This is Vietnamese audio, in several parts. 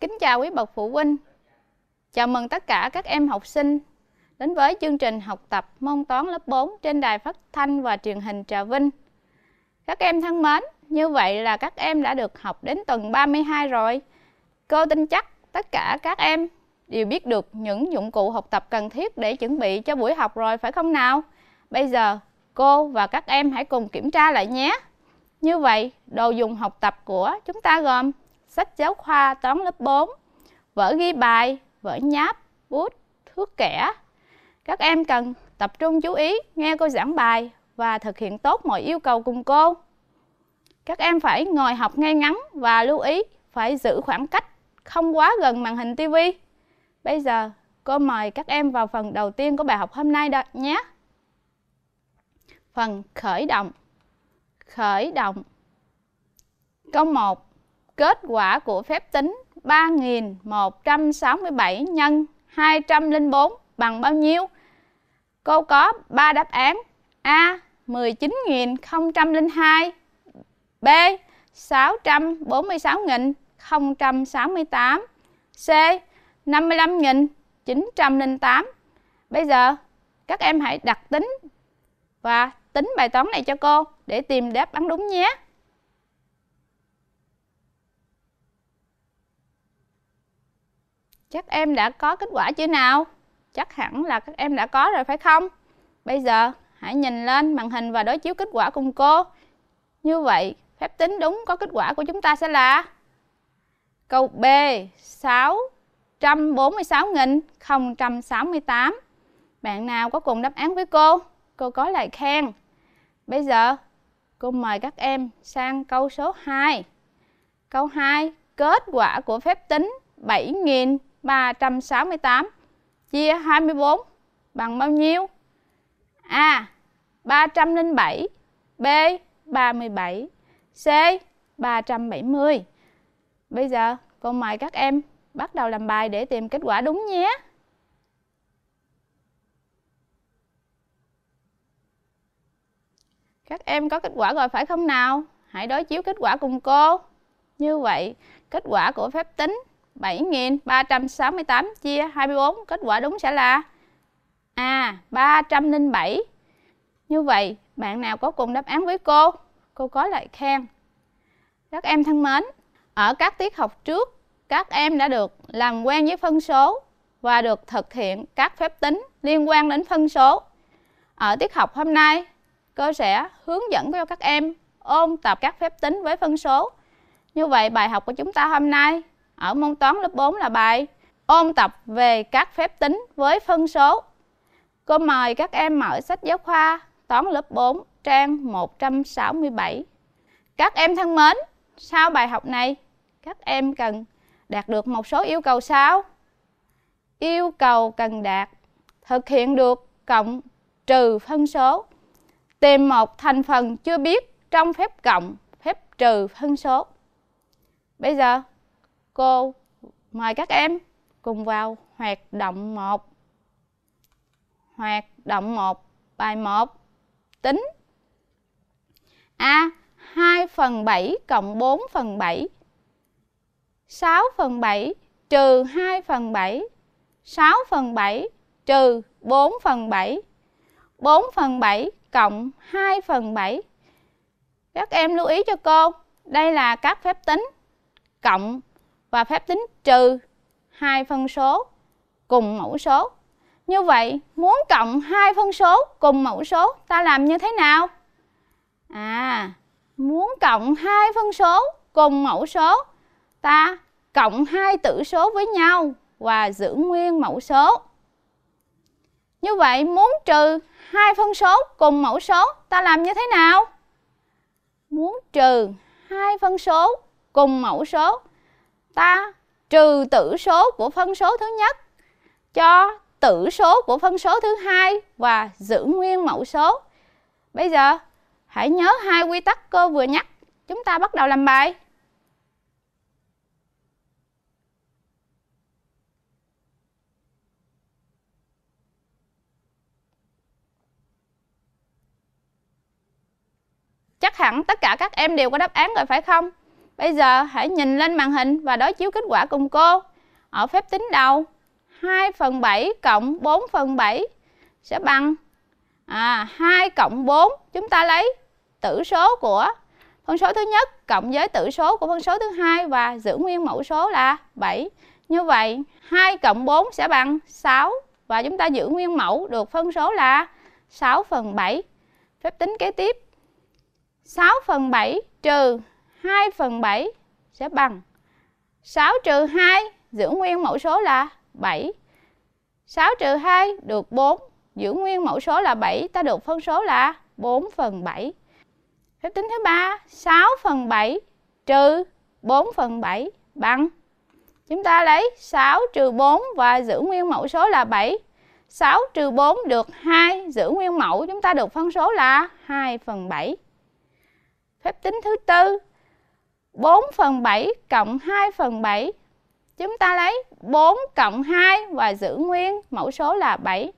Kính chào quý bậc phụ huynh. Chào mừng tất cả các em học sinh đến với chương trình học tập môn toán lớp 4 trên đài phát thanh và truyền hình Trà Vinh. Các em thân mến, như vậy là các em đã được học đến tuần 32 rồi. Cô tin chắc tất cả các em đều biết được những dụng cụ học tập cần thiết để chuẩn bị cho buổi học rồi phải không nào? Bây giờ cô và các em hãy cùng kiểm tra lại nhé. Như vậy, đồ dùng học tập của chúng ta gồm sách giáo khoa toán lớp 4, vở ghi bài, vở nháp, bút, thước kẻ. Các em cần tập trung chú ý nghe cô giảng bài và thực hiện tốt mọi yêu cầu cùng cô. Các em phải ngồi học ngay ngắn và lưu ý phải giữ khoảng cách không quá gần màn hình tivi. Bây giờ, cô mời các em vào phần đầu tiên của bài học hôm nay đó nhé. Phần khởi động. Khởi động. Câu 1 Kết quả của phép tính 3167 nhân 204 bằng bao nhiêu? Cô có 3 đáp án A. 19 B. 646068, C. 55908. Bây giờ các em hãy đặt tính và tính bài toán này cho cô để tìm đáp án đúng nhé. Chắc em đã có kết quả chưa nào? Chắc hẳn là các em đã có rồi phải không? Bây giờ hãy nhìn lên màn hình và đối chiếu kết quả cùng cô. Như vậy, phép tính đúng có kết quả của chúng ta sẽ là Câu B sáu sáu sáu trăm trăm bốn mươi nghìn mươi tám Bạn nào có cùng đáp án với cô? Cô có lại khen Bây giờ cô mời các em sang câu số hai Câu hai Kết quả của phép tính 7.000 368 chia 24 bằng bao nhiêu? A. 307 B. 37 C. 370 Bây giờ cô mời các em bắt đầu làm bài để tìm kết quả đúng nhé. Các em có kết quả rồi phải không nào? Hãy đối chiếu kết quả cùng cô. Như vậy, kết quả của phép tính 7.368 chia 24, kết quả đúng sẽ là A. 307. Như vậy, bạn nào có cùng đáp án với cô? Cô có lời khen. Các em thân mến, ở các tiết học trước, các em đã được làm quen với phân số và được thực hiện các phép tính liên quan đến phân số. Ở tiết học hôm nay, cô sẽ hướng dẫn cho các em ôn tập các phép tính với phân số. Như vậy, bài học của chúng ta hôm nay ở môn toán lớp 4 là bài ôn tập về các phép tính với phân số. Cô mời các em mở sách giáo khoa toán lớp 4 trang 167. Các em thân mến, sau bài học này, các em cần đạt được một số yêu cầu sau. Yêu cầu cần đạt thực hiện được cộng trừ phân số. Tìm một thành phần chưa biết trong phép cộng, phép trừ phân số. Bây giờ cô mời các em cùng vào hoạt động 1. Hoạt động 1, bài 1. Tính A. 2 phần 7 cộng 4 phần 7 6 phần 7 trừ 2 phần 7 6 phần 7 trừ 4 phần 7 4 phần 7 cộng 2 phần 7 Các em lưu ý cho cô Đây là các phép tính Cộng và phép tính trừ hai phân số cùng mẫu số. Như vậy, muốn cộng hai phân số cùng mẫu số, ta làm như thế nào? À, muốn cộng hai phân số cùng mẫu số, ta cộng hai tử số với nhau và giữ nguyên mẫu số. Như vậy, muốn trừ hai phân số cùng mẫu số, ta làm như thế nào? Muốn trừ hai phân số cùng mẫu số, ta trừ tử số của phân số thứ nhất cho tử số của phân số thứ hai và giữ nguyên mẫu số. Bây giờ hãy nhớ hai quy tắc cô vừa nhắc. Chúng ta bắt đầu làm bài. Chắc hẳn tất cả các em đều có đáp án rồi phải không? Bây giờ hãy nhìn lên màn hình và đối chiếu kết quả cùng cô. Ở phép tính đầu, 2 phần 7 cộng 4 phần 7 sẽ bằng à, 2 cộng 4. Chúng ta lấy tử số của phân số thứ nhất cộng với tử số của phân số thứ hai và giữ nguyên mẫu số là 7. Như vậy 2 cộng 4 sẽ bằng 6 và chúng ta giữ nguyên mẫu được phân số là 6 phần 7. Phép tính kế tiếp 6 phần 7 trừ 2 phần 7 sẽ bằng 6 trừ 2 giữ nguyên mẫu số là 7. 6 trừ 2 được 4, giữ nguyên mẫu số là 7, ta được phân số là 4 phần 7. Phép tính thứ ba 6 phần 7 trừ 4 phần 7 bằng Chúng ta lấy 6 trừ 4 và giữ nguyên mẫu số là 7. 6 trừ 4 được 2, giữ nguyên mẫu chúng ta được phân số là 2 phần 7. Phép tính thứ tư 4 phần 7 cộng 2 phần 7. Chúng ta lấy 4 cộng 2 và giữ nguyên mẫu số là 7.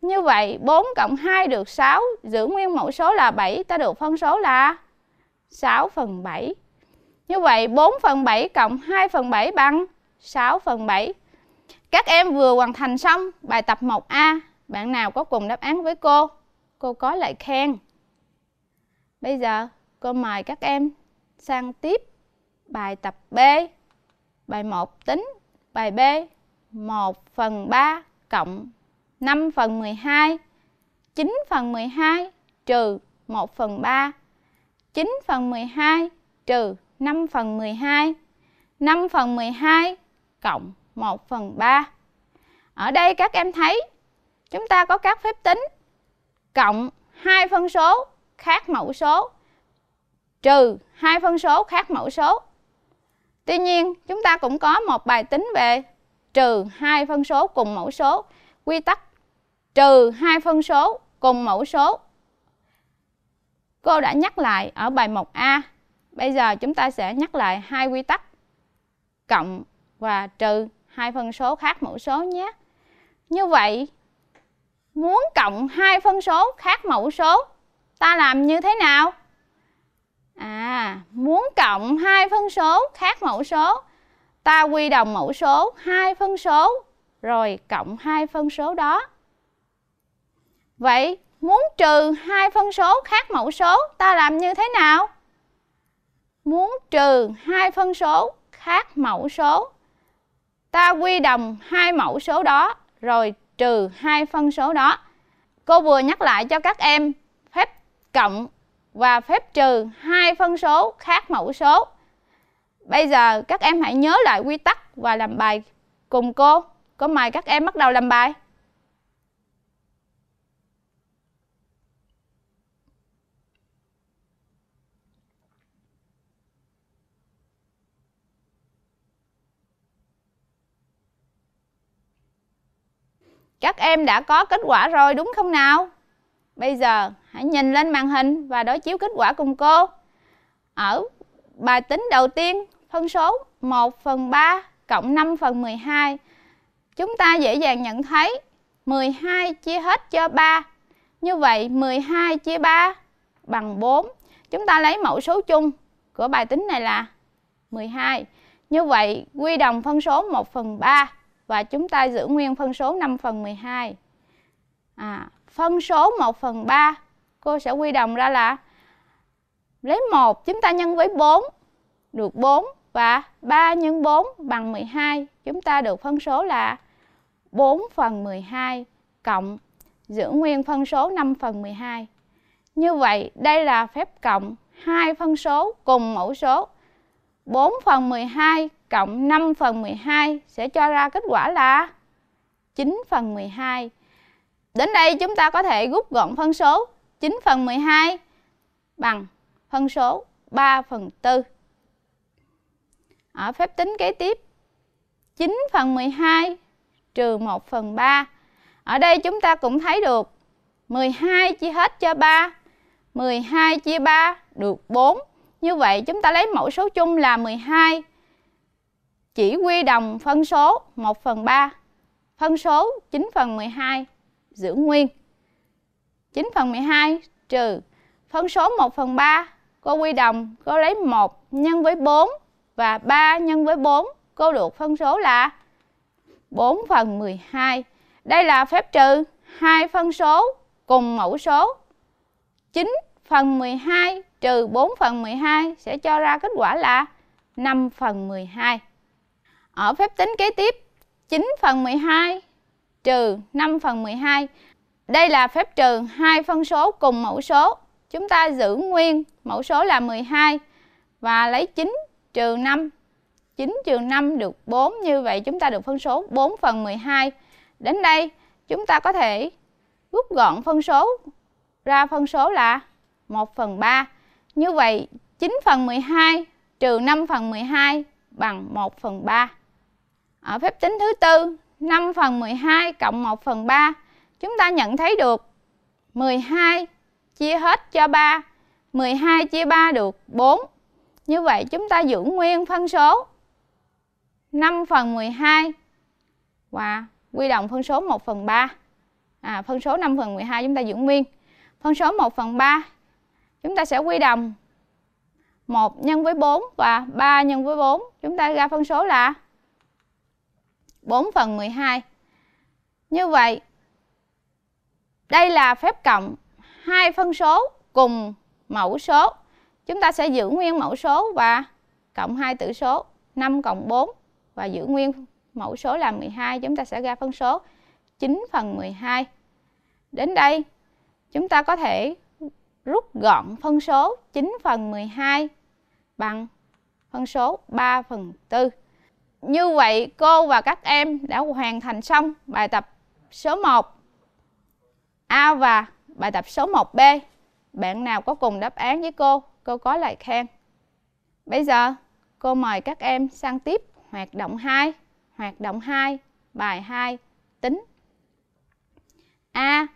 Như vậy 4 cộng 2 được 6, giữ nguyên mẫu số là 7, ta được phân số là 6 phần 7. Như vậy 4 phần 7 cộng 2 phần 7 bằng 6 phần 7. Các em vừa hoàn thành xong bài tập 1A. Bạn nào có cùng đáp án với cô? Cô có lại khen. Bây giờ cô mời các em sang tiếp Bài tập B Bài 1 tính Bài B 1 phần 3 cộng 5 phần 12 9 phần 12 trừ 1 phần 3 9 phần 12 trừ 5 phần 12 5 phần 12 cộng 1 phần 3 Ở đây các em thấy chúng ta có các phép tính cộng hai phân số khác mẫu số trừ hai phân số khác mẫu số Tuy nhiên, chúng ta cũng có một bài tính về trừ hai phân số cùng mẫu số. Quy tắc trừ hai phân số cùng mẫu số. Cô đã nhắc lại ở bài 1A. Bây giờ chúng ta sẽ nhắc lại hai quy tắc cộng và trừ hai phân số khác mẫu số nhé. Như vậy, muốn cộng hai phân số khác mẫu số, ta làm như thế nào? À, cộng hai phân số khác mẫu số ta quy đồng mẫu số hai phân số rồi cộng hai phân số đó vậy muốn trừ hai phân số khác mẫu số ta làm như thế nào muốn trừ hai phân số khác mẫu số ta quy đồng hai mẫu số đó rồi trừ hai phân số đó cô vừa nhắc lại cho các em phép cộng và phép trừ hai phân số khác mẫu số. Bây giờ các em hãy nhớ lại quy tắc và làm bài cùng cô. có mời các em bắt đầu làm bài. Các em đã có kết quả rồi đúng không nào? Bây giờ hãy nhìn lên màn hình và đối chiếu kết quả cùng cô. Ở bài tính đầu tiên, phân số 1 phần 3 cộng 5 phần 12. Chúng ta dễ dàng nhận thấy 12 chia hết cho 3. Như vậy 12 chia 3 bằng 4. Chúng ta lấy mẫu số chung của bài tính này là 12. Như vậy quy đồng phân số 1 phần 3 và chúng ta giữ nguyên phân số 5 phần 12. À, phân số 1 phần 3 cô sẽ quy đồng ra là lấy 1 chúng ta nhân với 4 được 4 và 3 x 4 bằng 12 chúng ta được phân số là 4 phần 12 cộng giữ nguyên phân số 5 phần 12 như vậy đây là phép cộng hai phân số cùng mẫu số 4 phần 12 cộng 5 phần 12 sẽ cho ra kết quả là 9 phần 12 Đến đây chúng ta có thể rút gọn phân số 9 phần 12 bằng phân số 3 phần 4. Ở phép tính kế tiếp, 9 phần 12 trừ 1 phần 3. Ở đây chúng ta cũng thấy được 12 chia hết cho 3, 12 chia 3 được 4. Như vậy chúng ta lấy mẫu số chung là 12. Chỉ quy đồng phân số 1 phần 3, phân số 9 phần 12 giữ nguyên. 9 phần 12 trừ phân số 1 phần 3, cô quy đồng, cô lấy 1 nhân với 4 và 3 nhân với 4, cô được phân số là 4 phần 12. Đây là phép trừ hai phân số cùng mẫu số. 9 phần 12 trừ 4 phần 12 sẽ cho ra kết quả là 5 phần 12. Ở phép tính kế tiếp, 9 phần 12 trừ 5 phần 12. Đây là phép trừ hai phân số cùng mẫu số. Chúng ta giữ nguyên mẫu số là 12 và lấy 9 trừ 5. 9 trừ 5 được 4 như vậy chúng ta được phân số 4 phần 12. Đến đây chúng ta có thể rút gọn phân số ra phân số là 1 phần 3. Như vậy 9 phần 12 trừ 5 phần 12 bằng 1 phần 3. Ở phép tính thứ tư 5 phần 12 cộng 1 phần 3 Chúng ta nhận thấy được 12 chia hết cho 3 12 chia 3 được 4 Như vậy chúng ta giữ nguyên phân số 5 phần 12 Và quy đồng phân số 1 phần 3 à, Phân số 5 phần 12 chúng ta giữ nguyên Phân số 1 phần 3 Chúng ta sẽ quy đồng 1 nhân với 4 và 3 nhân với 4 Chúng ta ra phân số là 4 phần 12. Như vậy, đây là phép cộng hai phân số cùng mẫu số. Chúng ta sẽ giữ nguyên mẫu số và cộng hai tử số 5 cộng 4 và giữ nguyên mẫu số là 12. Chúng ta sẽ ra phân số 9 phần 12. Đến đây, chúng ta có thể rút gọn phân số 9 phần 12 bằng phân số 3 phần 4. Như vậy cô và các em đã hoàn thành xong bài tập số 1 A và bài tập số 1B. Bạn nào có cùng đáp án với cô, cô có lời khen. Bây giờ cô mời các em sang tiếp hoạt động 2. Hoạt động 2, bài 2, tính. A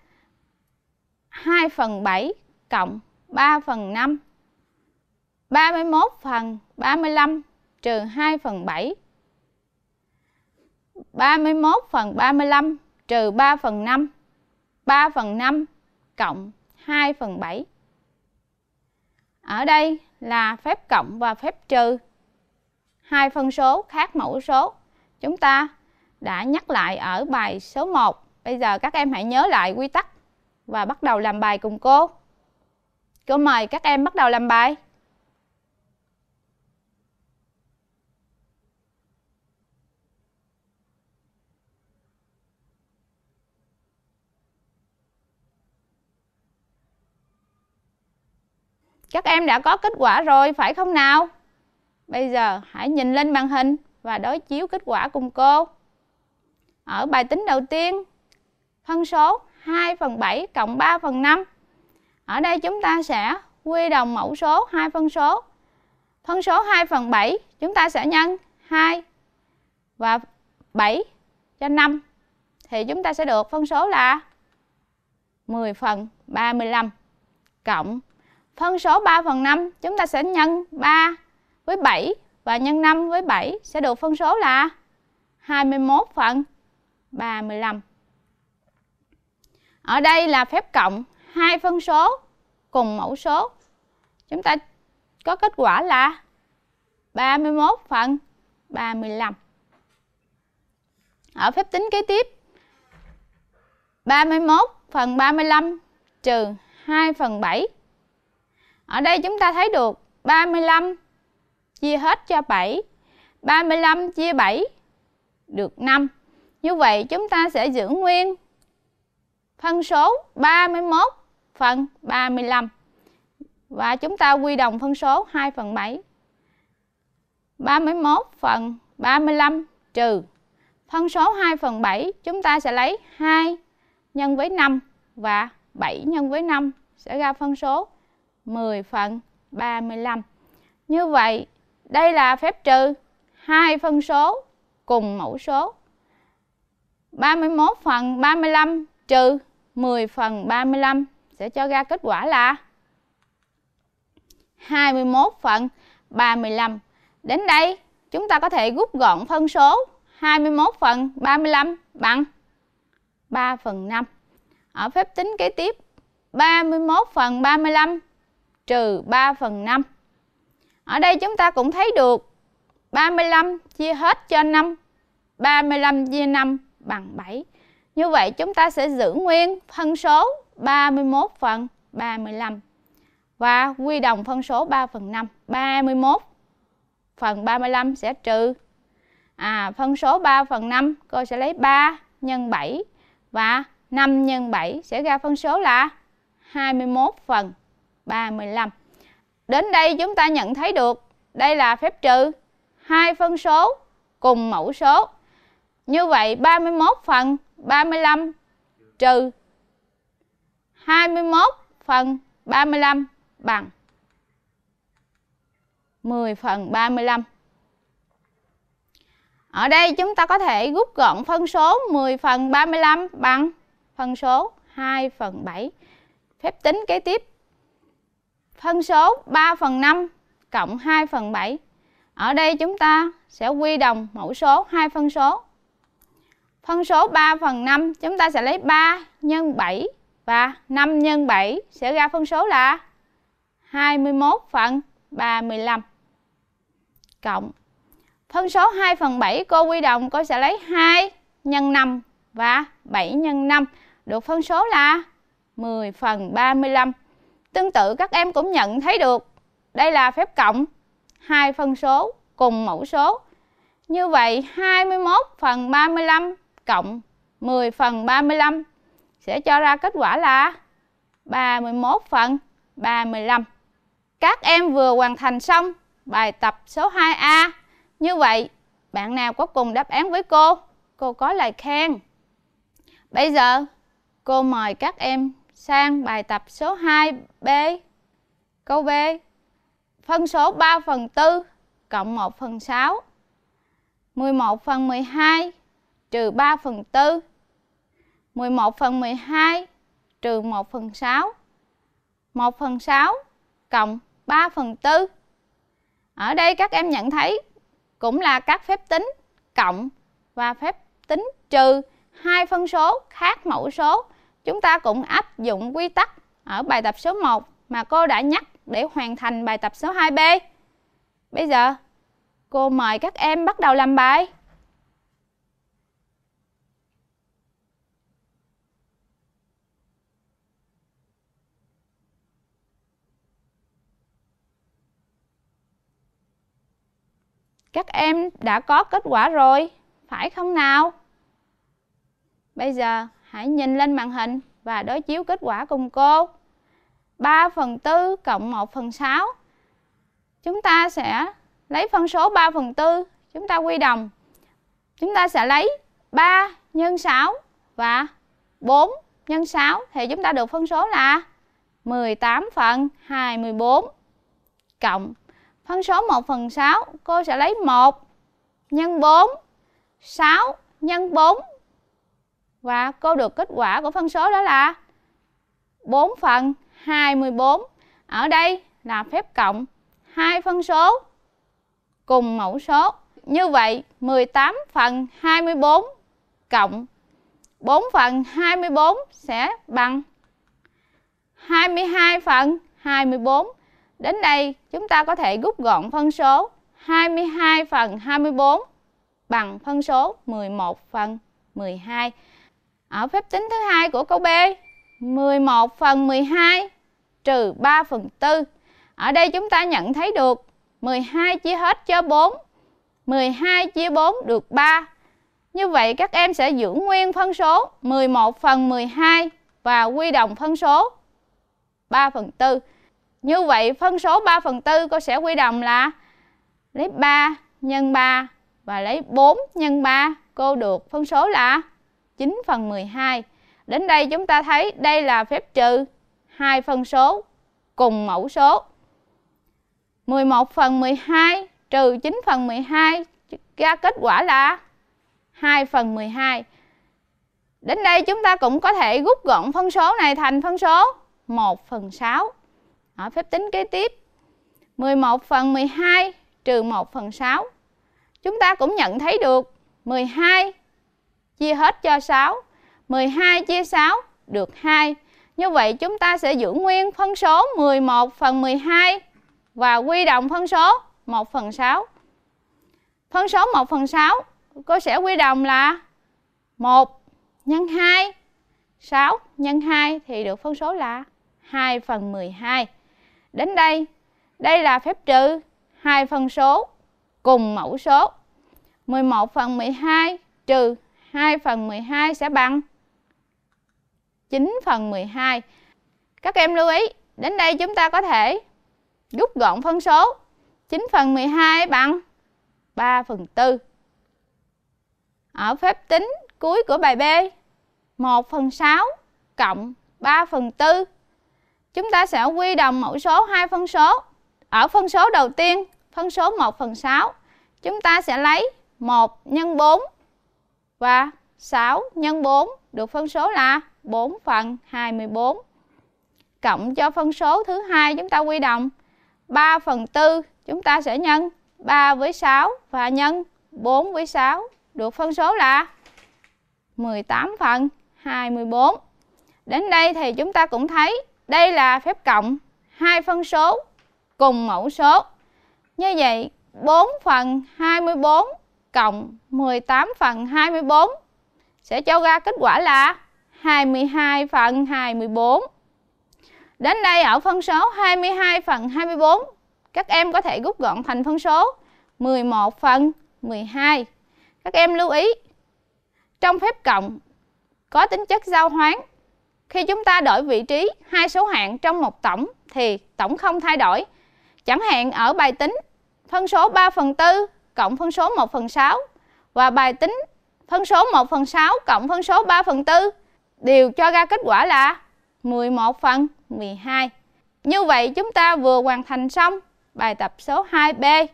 2 phần 7 cộng 3 phần 5 31 phần 35 trừ 2 phần 7 31 phần 35 trừ 3 phần 5. 3 phần 5 cộng 2 phần 7. Ở đây là phép cộng và phép trừ. Hai phân số khác mẫu số. Chúng ta đã nhắc lại ở bài số 1. Bây giờ các em hãy nhớ lại quy tắc và bắt đầu làm bài cùng cô. Cô mời các em bắt đầu làm bài. Các em đã có kết quả rồi phải không nào? Bây giờ hãy nhìn lên màn hình và đối chiếu kết quả cùng cô. Ở bài tính đầu tiên, phân số 2 phần 7 cộng 3 phần 5. Ở đây chúng ta sẽ quy đồng mẫu số hai phân số. Phân số 2 phần 7 chúng ta sẽ nhân 2 và 7 cho 5. Thì chúng ta sẽ được phân số là 10 phần 35 cộng Phân số 3 phần 5 chúng ta sẽ nhân 3 với 7 và nhân 5 với 7 sẽ được phân số là 21 phần 35. Ở đây là phép cộng hai phân số cùng mẫu số. Chúng ta có kết quả là 31 phần 35. Ở phép tính kế tiếp 31 phần 35 trừ 2 phần 7 ở đây chúng ta thấy được 35 chia hết cho 7. 35 chia 7 được 5. Như vậy chúng ta sẽ giữ nguyên phân số 31 phần 35. Và chúng ta quy đồng phân số 2 phần 7. 31 phần 35 trừ phân số 2 phần 7 chúng ta sẽ lấy 2 nhân với 5 và 7 nhân với 5 sẽ ra phân số 10 phần 35. Như vậy, đây là phép trừ hai phân số cùng mẫu số. 31 phần 35 trừ 10 phần 35 sẽ cho ra kết quả là 21 phần 35. Đến đây, chúng ta có thể rút gọn phân số 21 phần 35 bằng 3 phần 5. Ở phép tính kế tiếp, 31 phần 35 trừ 3 phần 5. Ở đây chúng ta cũng thấy được 35 chia hết cho 5, 35 chia 5 bằng 7. Như vậy chúng ta sẽ giữ nguyên phân số 31 phần 35 và quy đồng phân số 3 phần 5. 31 phần 35 sẽ trừ. À, phân số 3 phần 5 cô sẽ lấy 3 nhân 7 và 5 nhân 7 sẽ ra phân số là 21 phần 35. Đến đây chúng ta nhận thấy được đây là phép trừ hai phân số cùng mẫu số. Như vậy 31 phần 35 trừ 21 phần 35 bằng 10 phần 35. Ở đây chúng ta có thể rút gọn phân số 10 phần 35 bằng phân số 2 phần 7. Phép tính kế tiếp phân số 3 phần 5 cộng 2 phần 7. Ở đây chúng ta sẽ quy đồng mẫu số hai phân số. Phân số 3 phần 5 chúng ta sẽ lấy 3 nhân 7 và 5 nhân 7 sẽ ra phân số là 21 phần 35 cộng phân số 2 phần 7 cô quy đồng cô sẽ lấy 2 nhân 5 và 7 nhân 5 được phân số là 10 phần 35 Tương tự các em cũng nhận thấy được đây là phép cộng hai phân số cùng mẫu số. Như vậy 21 phần 35 cộng 10 phần 35 sẽ cho ra kết quả là 31 phần 35. Các em vừa hoàn thành xong bài tập số 2A. Như vậy, bạn nào có cùng đáp án với cô, cô có lời khen. Bây giờ, cô mời các em sang bài tập số 2B. Câu B. Phân số 3 phần 4 cộng 1 phần 6. 11 phần 12 trừ 3 phần 4. 11 phần 12 trừ 1 phần 6. 1 phần 6 cộng 3 phần 4. Ở đây các em nhận thấy cũng là các phép tính cộng và phép tính trừ hai phân số khác mẫu số Chúng ta cũng áp dụng quy tắc ở bài tập số 1 mà cô đã nhắc để hoàn thành bài tập số 2B. Bây giờ, cô mời các em bắt đầu làm bài. Các em đã có kết quả rồi, phải không nào? Bây giờ Hãy nhìn lên màn hình và đối chiếu kết quả cùng cô. 3 phần 4 cộng 1 phần 6. Chúng ta sẽ lấy phân số 3 phần 4, chúng ta quy đồng. Chúng ta sẽ lấy 3 nhân 6 và 4 nhân 6 thì chúng ta được phân số là 18 phần 24 cộng phân số 1 phần 6 cô sẽ lấy 1 nhân 4 6 nhân 4 và cô được kết quả của phân số đó là 4 phần 24. Ở đây là phép cộng hai phân số cùng mẫu số. Như vậy 18 phần 24 cộng 4 phần 24 sẽ bằng 22 phần 24. Đến đây chúng ta có thể rút gọn phân số 22 phần 24 bằng phân số 11 phần 12 ở phép tính thứ hai của câu B 11 phần 12 trừ 3 phần 4 ở đây chúng ta nhận thấy được 12 chia hết cho 4 12 chia 4 được 3 như vậy các em sẽ giữ nguyên phân số 11 phần 12 và quy đồng phân số 3 phần 4 như vậy phân số 3 phần 4 cô sẽ quy đồng là lấy 3 nhân 3 và lấy 4 nhân 3 cô được phân số là 9 phần 12. Đến đây chúng ta thấy đây là phép trừ hai phân số cùng mẫu số. 11 phần 12 trừ 9 phần 12 ra kết quả là 2 phần 12. Đến đây chúng ta cũng có thể rút gọn phân số này thành phân số 1 phần 6. Ở phép tính kế tiếp, 11 phần 12 trừ 1 phần 6. Chúng ta cũng nhận thấy được 12 chia hết cho 6. 12 chia 6 được 2. Như vậy chúng ta sẽ giữ nguyên phân số 11 phần 12 và quy đồng phân số 1 phần 6. Phân số 1 phần 6 cô sẽ quy đồng là 1 nhân 2. 6 nhân 2 thì được phân số là 2 phần 12. Đến đây, đây là phép trừ hai phân số cùng mẫu số. 11 phần 12 trừ 2 phần 12 sẽ bằng 9 phần 12. Các em lưu ý, đến đây chúng ta có thể rút gọn phân số 9 phần 12 bằng 3 phần 4. Ở phép tính cuối của bài B, 1 phần 6 cộng 3 phần 4. Chúng ta sẽ quy đồng mẫu số hai phân số. Ở phân số đầu tiên, phân số 1 phần 6, chúng ta sẽ lấy 1 nhân 4 và 6 nhân 4 được phân số là 4 phần 24. Cộng cho phân số thứ hai chúng ta quy đồng 3 phần 4 chúng ta sẽ nhân 3 với 6 và nhân 4 với 6 được phân số là 18 phần 24. Đến đây thì chúng ta cũng thấy đây là phép cộng hai phân số cùng mẫu số. Như vậy 4 phần 24 cộng 18 phần 24 sẽ cho ra kết quả là 22 phần 24. Đến đây ở phân số 22 phần 24, các em có thể rút gọn thành phân số 11 phần 12. Các em lưu ý, trong phép cộng có tính chất giao hoán. Khi chúng ta đổi vị trí hai số hạng trong một tổng thì tổng không thay đổi. Chẳng hạn ở bài tính, phân số 3 phần 4 cộng phân số 1 phần 6 và bài tính phân số 1 phần 6 cộng phân số 3 phần 4 đều cho ra kết quả là 11 phần 12. Như vậy chúng ta vừa hoàn thành xong bài tập số 2B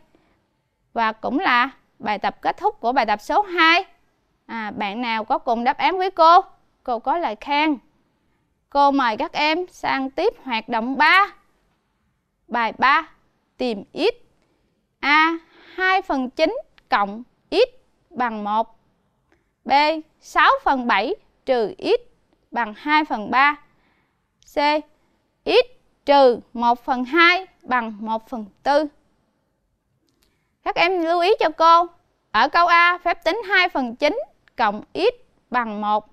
và cũng là bài tập kết thúc của bài tập số 2. À, bạn nào có cùng đáp án với cô, cô có lời khen. Cô mời các em sang tiếp hoạt động 3. Bài 3 tìm ít A 2 phần 9 cộng x bằng 1. B. 6 phần 7 trừ x bằng 2 phần 3. C. x trừ 1 phần 2 bằng 1 phần 4. Các em lưu ý cho cô, ở câu A phép tính 2 phần 9 cộng x bằng 1.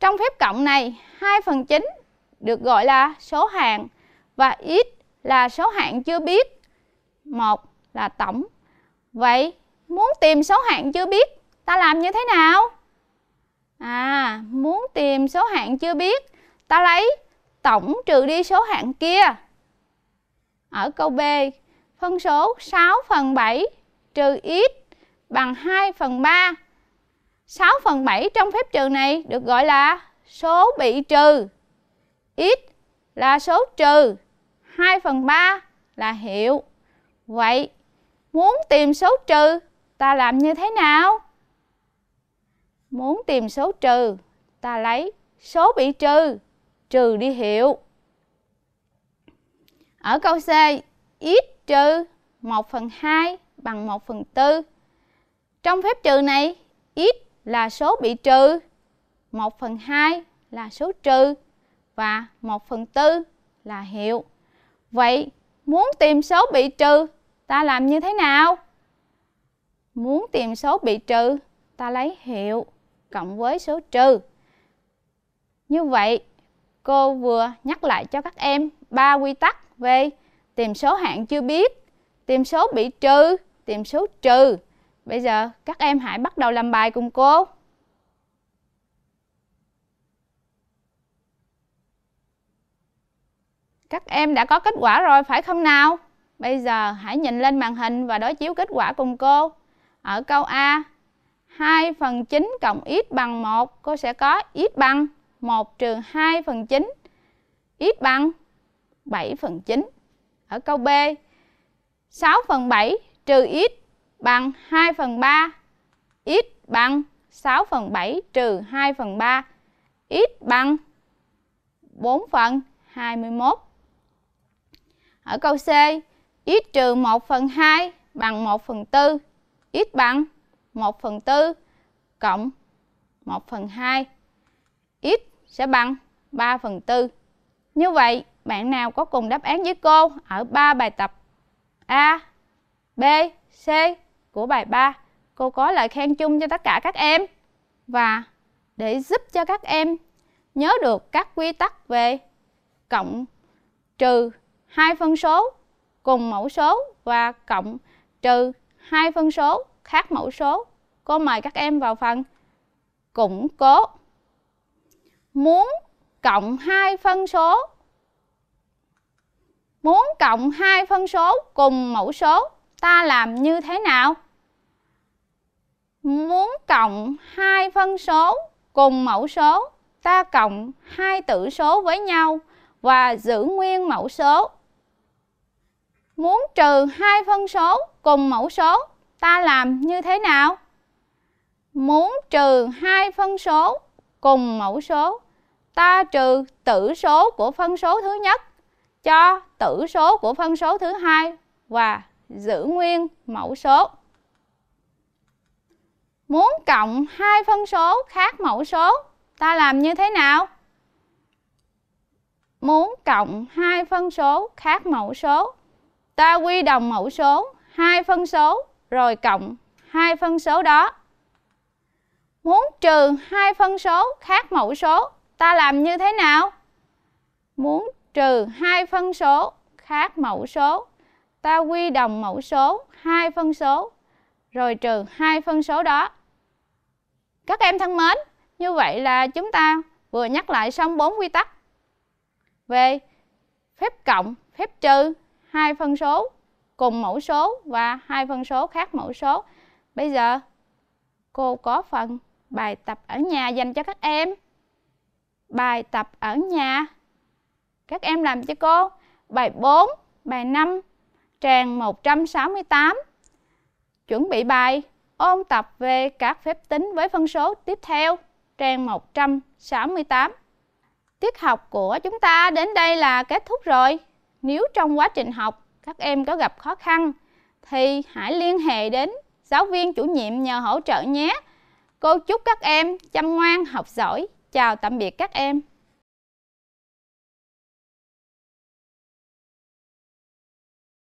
Trong phép cộng này, 2 phần 9 được gọi là số hạng và x là số hạng chưa biết. 1 là tổng. Vậy muốn tìm số hạng chưa biết ta làm như thế nào? À, muốn tìm số hạng chưa biết ta lấy tổng trừ đi số hạng kia. Ở câu B, phân số 6 phần 7 trừ x bằng 2 phần 3. 6 phần 7 trong phép trừ này được gọi là số bị trừ. X là số trừ, 2 phần 3 là hiệu. Vậy Muốn tìm số trừ, ta làm như thế nào? Muốn tìm số trừ, ta lấy số bị trừ, trừ đi hiệu. Ở câu C, x trừ 1 phần 2 bằng 1 phần 4. Trong phép trừ này, x là số bị trừ, 1 phần 2 là số trừ và 1 phần 4 là hiệu. Vậy, muốn tìm số bị trừ ta làm như thế nào? Muốn tìm số bị trừ, ta lấy hiệu cộng với số trừ. Như vậy, cô vừa nhắc lại cho các em ba quy tắc về tìm số hạng chưa biết, tìm số bị trừ, tìm số trừ. Bây giờ các em hãy bắt đầu làm bài cùng cô. Các em đã có kết quả rồi phải không nào? Bây giờ hãy nhìn lên màn hình và đối chiếu kết quả cùng cô. Ở câu A, 2 phần 9 cộng x bằng 1, cô sẽ có x bằng 1 trừ 2 phần 9, x bằng 7 phần 9. Ở câu B, 6 phần 7 trừ x bằng 2 phần 3, x bằng 6 phần 7 trừ 2 phần 3, x bằng 4 phần 21. Ở câu C, x trừ 1 phần 2 bằng 1 phần 4, x bằng 1 phần 4 cộng 1 phần 2, x sẽ bằng 3 phần 4. Như vậy, bạn nào có cùng đáp án với cô ở 3 bài tập A, B, C của bài 3, cô có lời khen chung cho tất cả các em và để giúp cho các em nhớ được các quy tắc về cộng trừ hai phân số cùng mẫu số và cộng trừ hai phân số khác mẫu số. Cô mời các em vào phần củng cố. Muốn cộng hai phân số Muốn cộng hai phân số cùng mẫu số, ta làm như thế nào? Muốn cộng hai phân số cùng mẫu số, ta cộng hai tử số với nhau và giữ nguyên mẫu số muốn trừ hai phân số cùng mẫu số, ta làm như thế nào? Muốn trừ hai phân số cùng mẫu số, ta trừ tử số của phân số thứ nhất cho tử số của phân số thứ hai và giữ nguyên mẫu số. Muốn cộng hai phân số khác mẫu số, ta làm như thế nào? Muốn cộng hai phân số khác mẫu số, ta quy đồng mẫu số hai phân số rồi cộng hai phân số đó. Muốn trừ hai phân số khác mẫu số, ta làm như thế nào? Muốn trừ hai phân số khác mẫu số, ta quy đồng mẫu số hai phân số rồi trừ hai phân số đó. Các em thân mến, như vậy là chúng ta vừa nhắc lại xong bốn quy tắc về phép cộng, phép trừ hai phân số cùng mẫu số và hai phân số khác mẫu số. Bây giờ cô có phần bài tập ở nhà dành cho các em. Bài tập ở nhà. Các em làm cho cô bài 4, bài 5, trang 168. Chuẩn bị bài ôn tập về các phép tính với phân số tiếp theo, trang 168. Tiết học của chúng ta đến đây là kết thúc rồi. Nếu trong quá trình học các em có gặp khó khăn thì hãy liên hệ đến giáo viên chủ nhiệm nhờ hỗ trợ nhé. Cô chúc các em chăm ngoan, học giỏi. Chào tạm biệt các em.